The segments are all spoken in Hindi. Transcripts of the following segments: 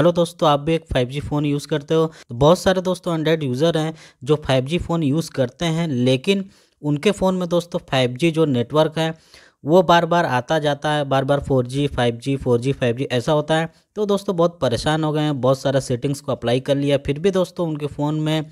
हेलो दोस्तों आप भी एक 5G फ़ोन यूज़ करते हो तो बहुत सारे दोस्तों एंड्रॉयड यूज़र हैं जो 5G फ़ोन यूज़ करते हैं लेकिन उनके फ़ोन में दोस्तों 5G जो नेटवर्क है वो बार बार आता जाता है बार बार 4G 5G 4G 5G ऐसा होता है तो दोस्तों बहुत परेशान हो गए हैं बहुत सारा सेटिंग्स को अप्लाई कर लिया फिर भी दोस्तों उनके फ़ोन में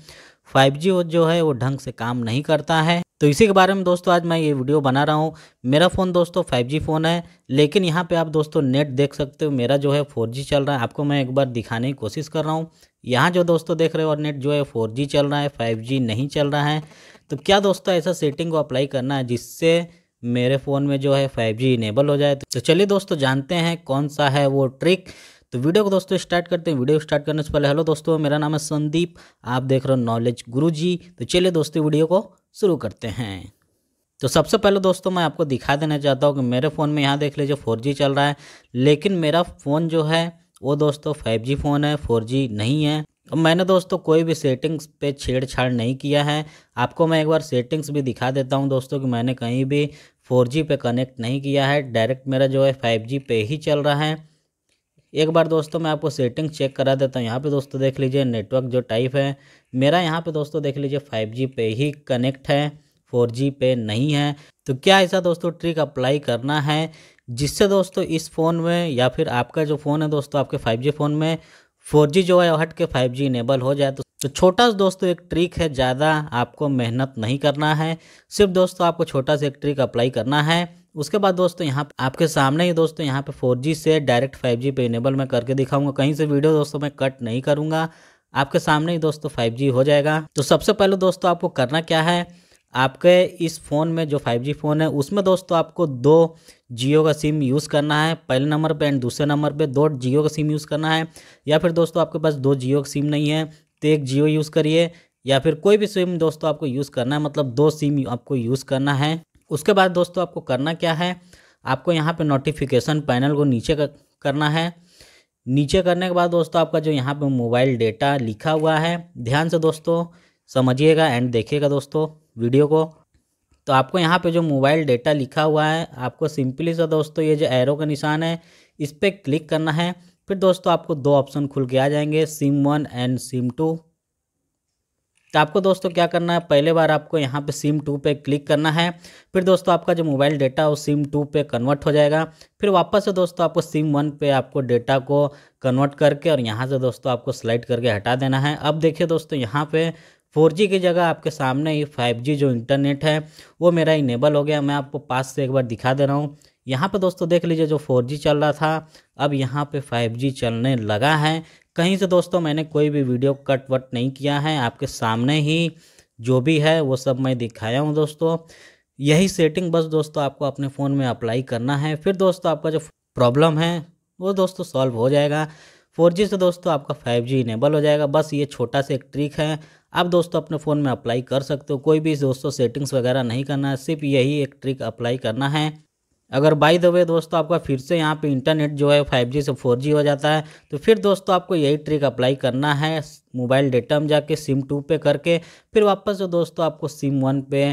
फाइव जो है वो ढंग से काम नहीं करता है तो इसी के बारे में दोस्तों आज मैं ये वीडियो बना रहा हूँ मेरा फ़ोन दोस्तों 5G फ़ोन है लेकिन यहाँ पे आप दोस्तों नेट देख सकते हो मेरा जो है 4G चल रहा है आपको मैं एक बार दिखाने की कोशिश कर रहा हूँ यहाँ जो दोस्तों देख रहे हो और नेट जो है 4G चल रहा है 5G नहीं चल रहा है तो क्या दोस्तों ऐसा सेटिंग को अप्लाई करना है जिससे मेरे फ़ोन में जो है जी इनेबल हो जाए तो चलिए दोस्तों जानते हैं कौन सा है वो ट्रिक तो वीडियो को दोस्तों स्टार्ट करते हैं वीडियो स्टार्ट करने से पहले हेलो दोस्तों मेरा नाम है संदीप आप देख रहे हो नॉलेज गुरुजी तो चलिए दोस्तों वीडियो को शुरू करते हैं तो सबसे पहले दोस्तों मैं आपको दिखा देना चाहता हूँ कि मेरे फ़ोन में यहाँ देख लीजिए फोर चल रहा है लेकिन मेरा फ़ोन जो है वो दोस्तों फाइव फ़ोन है फोर नहीं है और मैंने दोस्तों कोई भी सेटिंग्स पे छेड़छाड़ नहीं किया है आपको मैं एक बार सेटिंग्स भी दिखा देता हूँ दोस्तों कि मैंने कहीं भी 4G पे कनेक्ट नहीं किया है डायरेक्ट मेरा जो है 5G पे ही चल रहा है एक बार दोस्तों मैं आपको सेटिंग चेक करा देता हूँ यहाँ पे दोस्तों देख लीजिए नेटवर्क जो टाइप है मेरा यहाँ पे दोस्तों देख लीजिए फाइव जी पे ही कनेक्ट है फोर जी पे नहीं है तो क्या ऐसा दोस्तों ट्रिक अप्लाई करना है जिससे दोस्तों इस फ़ोन में या फिर आपका जो फ़ोन है दोस्तों आपके फाइव फ़ोन में फोर जो है हट के फाइव इनेबल हो जाए तो तो छोटा सा दोस्तों एक ट्रिक है ज़्यादा आपको मेहनत नहीं करना है सिर्फ दोस्तों आपको छोटा सा एक ट्रिक अप्लाई करना है उसके बाद दोस्तों यहाँ आपके सामने ही दोस्तों यहाँ पे 4G से डायरेक्ट 5G पे इनेबल मैं करके दिखाऊंगा कहीं से वीडियो दोस्तों मैं कट नहीं करूँगा आपके सामने ही दोस्तों 5G हो जाएगा तो सबसे पहले दोस्तों आपको करना क्या है आपके इस फ़ोन में जो 5G फ़ोन है उसमें दोस्तों आपको दो जियो का सिम यूज़ करना है पहले नंबर पर एंड दूसरे नंबर पर दो जियो का सिम यूज़ करना है या फिर दोस्तों आपके पास दो जियो का सिम नहीं है तो एक जियो यूज़ करिए या फिर कोई भी सिम दोस्तों आपको यूज़ करना है मतलब दो सिम आपको यूज़ करना है उसके बाद दोस्तों आपको करना क्या है आपको यहाँ पे नोटिफिकेशन पैनल को नीचे करना है नीचे करने के बाद दोस्तों आपका जो यहाँ पे मोबाइल डेटा लिखा हुआ है ध्यान से दोस्तों समझिएगा एंड देखिएगा दोस्तों वीडियो को तो आपको यहाँ पे जो मोबाइल डेटा लिखा हुआ है आपको सिंपली सा दोस्तों ये जो एरो का निशान है इस पर क्लिक करना है फिर दोस्तों आपको दो ऑप्शन खुल के आ जाएंगे SIM one and SIM two तो आपको दोस्तों क्या करना है पहले बार आपको यहाँ पे सिम टू पे क्लिक करना है फिर दोस्तों आपका जो मोबाइल डेटा वो सिम टू पे कन्वर्ट हो जाएगा फिर वापस से दोस्तों आपको सिम वन पे आपको डेटा को कन्वर्ट करके और यहाँ से दोस्तों आपको स्लाइड करके हटा देना है अब देखिए दोस्तों यहाँ पे 4G की जगह आपके सामने ही 5G जो इंटरनेट है वो मेरा इनेबल हो गया मैं आपको पास से एक बार दिखा दे रहा हूँ यहाँ पे दोस्तों देख लीजिए जो फोर चल रहा था अब यहाँ पे फाइव चलने लगा है कहीं से दोस्तों मैंने कोई भी वीडियो कट वट नहीं किया है आपके सामने ही जो भी है वो सब मैं दिखाया हूँ दोस्तों यही सेटिंग बस दोस्तों आपको अपने फ़ोन में अप्लाई करना है फिर दोस्तों आपका जो प्रॉब्लम है वो दोस्तों सॉल्व हो जाएगा 4G से दोस्तों आपका 5G इनेबल हो जाएगा बस ये छोटा सा एक ट्रिक है आप दोस्तों अपने फ़ोन में अप्लाई कर सकते हो कोई भी दोस्तों सेटिंग्स वगैरह नहीं करना है सिर्फ यही एक ट्रिक अप्लाई करना है अगर बाई द वे दोस्तों आपका फिर से यहाँ पे इंटरनेट जो है 5G से 4G हो जाता है तो फिर दोस्तों आपको यही ट्रिक अप्लाई करना है मोबाइल डेटा में जाके सिम टू पे करके फिर वापस जो दोस्तों आपको सिम वन पे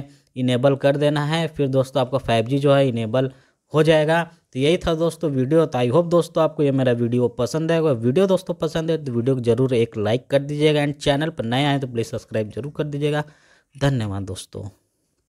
इनेबल कर देना है फिर दोस्तों आपका 5G जो है इनेबल हो जाएगा तो यही था दोस्तों वीडियो तो आई होप दोस्तों आपको ये मेरा वीडियो पसंद है वीडियो दोस्तों पसंद है तो वीडियो को जरूर एक लाइक कर दीजिएगा एंड चैनल पर नए आए तो प्लीज़ सब्सक्राइब जरूर कर दीजिएगा धन्यवाद दोस्तों